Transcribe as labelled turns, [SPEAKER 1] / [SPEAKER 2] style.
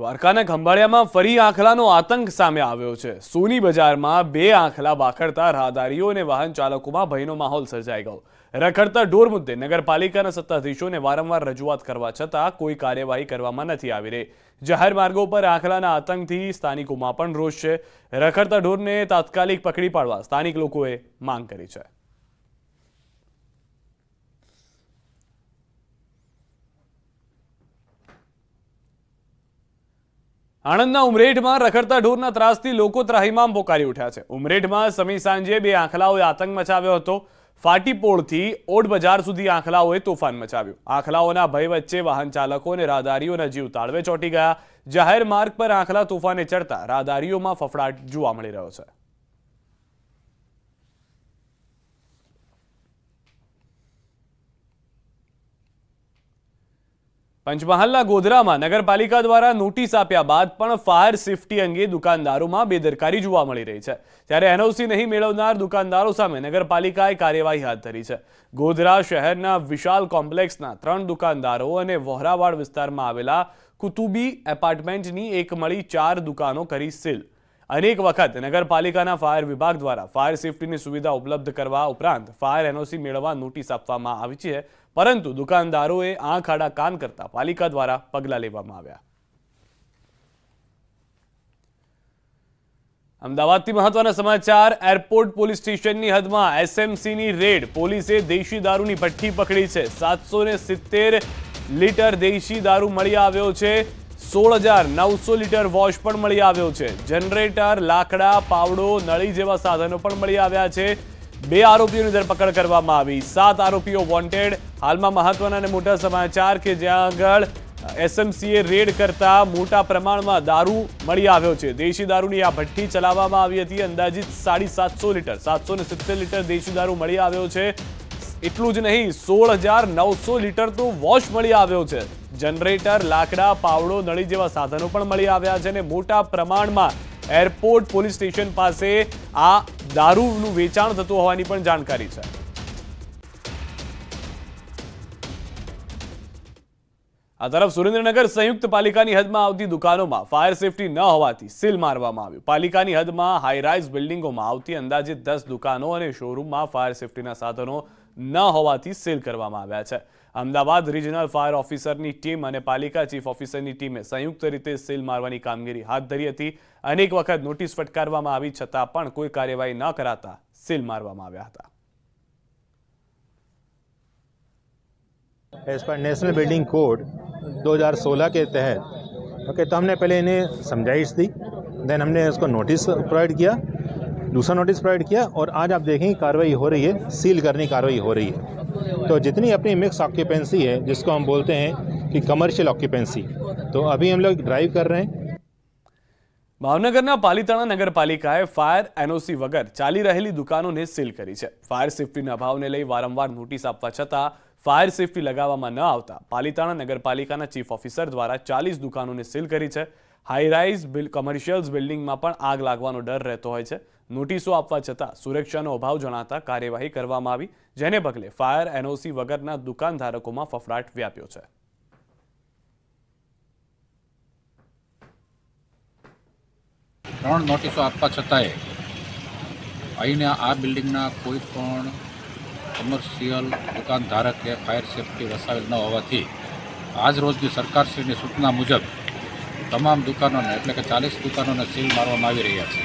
[SPEAKER 1] દ્વારકાના ખંભાળિયામાં ફરી આંખલાનો આતંક સામે આવ્યો છે સોની બજારમાં બે આંખલા વાખડતા રાહદારીઓ અને વાહન ચાલકોમાં ભયનો માહોલ સર્જાઈ ગયો રખડતા ઢોર મુદ્દે નગરપાલિકાના સત્તાધીશોને વારંવાર રજૂઆત કરવા છતાં કોઈ કાર્યવાહી કરવામાં નથી આવી રહી જાહેર માર્ગો પર આંખલાના આતંકથી સ્થાનિકોમાં પણ રોષ છે રખડતા ઢોરને તાત્કાલિક પકડી પાડવા સ્થાનિક લોકોએ માંગ કરી છે આણંદના ઉમરેઠમાં રખડતા ઢોરના ત્રાસથી લોકો ત્રાહીમામ પોકારી ઉઠ્યા છે ઉમરેઠમાં સમી સાંજે બે આંખલાઓએ આતંક મચાવ્યો હતો ફાટીપોળથી ઓડ બજાર સુધી આંખલાઓએ તોફાન મચાવ્યું આંખલાઓના ભય વચ્ચે વાહન ચાલકો અને રાહદારીઓના જીવ તાળવે ચોંટી ગયા જાહેર માર્ગ પર આંખલા તોફાને ચડતા રાહદારીઓમાં ફફડાટ જોવા મળી રહ્યો છે પંચમહાલના ગોધરામાં નગરપાલિકા દ્વારા નોટિસ આપ્યા બાદ પણ ફાયર સેફટી અંગે દુકાનદારોમાં બેદરકારી જોવા મળી રહી છે ત્યારે એનઓસી નહીં મેળવનાર દુકાનદારો સામે નગરપાલિકાએ કાર્યવાહી હાથ ધરી છે ગોધરા શહેરના વિશાલ કોમ્પ્લેક્સના ત્રણ દુકાનદારો અને વોહરાવાડ વિસ્તારમાં આવેલા કુતુબી એપાર્ટમેન્ટની એક મળી ચાર દુકાનો કરી સીલ અનેક વખત નગરપાલિકાના ફાયર વિભાગ દ્વારા ફાયર સેફટીની સુવિધા ઉપલબ્ધ કરવા ઉપરાંત ફાયર એનઓસી મેળવવા નોટિસ આપવામાં આવી છે પરંતુ દુકાનદારોએ આંખ આડા કાન કરતા પાલિકા દ્વારા પગલાં લેવામાં આવ્યા અમદાવાદથી મહત્વના સમાચાર એરપોર્ટ પોલીસ સ્ટેશનની હદમાં એસએમસીની રેડ પોલીસે દેશી દારૂની ભઠ્ઠી પકડી છે સાતસો સિત્તેર લીટર દેશી દારૂ મળી આવ્યો છે સોળ હજાર નવસો લીટર વોશ પણ મળી આવ્યો છે જનરેટર લાકડા પાવડો નળી જેવા સાધનો પણ મળી આવ્યા છે બે આરોપીઓની ધરપકડ કરવામાં આવી સાત આરોપીઓ વોન્ટેડ હાલમાં મહત્વના અને મોટા સમાચાર કે જ્યાં આગળ એસએમસીએ રેડ કરતા મોટા પ્રમાણમાં દારૂ મળી આવ્યો છે દેશી દારૂની આ ભઠ્ઠી ચલાવવામાં આવી હતી અંદાજિત સાડી સાતસો લીટર સાતસો ને સિત્તેર લીટર દેશી દારૂ મળી આવ્યો છે એટલું જ નહીં સોળ હજાર નવસો લીટર તો વોશ મળી આવ્યો છે જનરેટર લાકડા પાવડો નળી જેવા સાધનો પણ મળી આવ્યા છે અને મોટા પ્રમાણમાં એરપોર્ટ પોલીસ સ્ટેશન પાસે આ દારૂનું વેચાણ થતું હોવાની પણ જાણકારી છે આ તરફ સુરેન્દ્રનગર સંયુક્ત પાલિકાની હદમાં આવતી દુકાનોમાં ફાયર સેફટી ન હોવાથી સીલ મારવામાં આવ્યું પાલિકાની હદમાં હાઈરાઇઝ બિલ્ડિંગોમાં આવતી અંદાજે દસ દુકાનો અને શોરૂમમાં ફાયર સેફટીના સાધનો ન હોવાથી સીલ કરવામાં આવ્યા છે અમદાવાદ રિજનલ ફાયર ઓફિસરની ટીમ અને પાલિકા ચીફ ઓફિસરની ટીમે સંયુક્ત રીતે સીલ મારવાની કામગીરી હાથ ધરી હતી અનેક વખત નોટિસ ફટકારવામાં આવી છતાં પણ કોઈ કાર્યવાહી ન કરાતા સીલ મારવામાં આવ્યા હતા
[SPEAKER 2] as per national building code દો હજાર तहत કે તહેત ઓકે हमने पहले इन्हें समझाइश दी देन हमने उसको नोटिस प्रोवाइड किया दूसरा नोटिस प्रोवाइड किया और आज आप देखें कार्रवाई हो रही है सील करने कार्रवाई हो रही है तो जितनी अपनी मिक्स ऑक्यूपेंसी है जिसको हम बोलते हैं कि कमर्शियल ऑक्यूपेंसी तो अभी हम लोग ड्राइव कर रहे
[SPEAKER 1] हैं ભાવનગરના પાલીતાણા નગરપાલિકાએ ફાયર એનઓસી વગર ચાલી રહેલી દુકાનોને સીલ કરી છે ફાયર સેફટીના અભાવને લઈ વારંવાર નોટિસ આપવા છતાં ફાયર સેફટી લગાવવામાં ન આવતા પાલીતાણા નગરપાલિકાના ચીફ ઓફિસર દ્વારા ચાલીસ દુકાનોને સીલ કરી છે હાઈરાઇઝ બિલ કમર્શિયલ્સ બિલ્ડિંગમાં પણ આગ લાગવાનો ડર રહેતો હોય છે નોટિસો આપવા છતાં સુરક્ષાનો અભાવ જણાતા કાર્યવાહી કરવામાં આવી જેને પગલે ફાયર એનઓસી વગરના દુકાનધારકોમાં ફફડાટ વ્યાપ્યો છે ત્રણ નોટિસો આપવા છતાંય
[SPEAKER 2] અહીંના આ બિલ્ડિંગના કોઈ પણ કોમર્શિયલ દુકાનધારક કે ફાયર સેફટી વસાવેલ ન હોવાથી આજ રોજની સરકારશ્રીની સૂચના મુજબ તમામ દુકાનોને એટલે કે ચાલીસ દુકાનોને સીલ મારવામાં આવી રહ્યા છે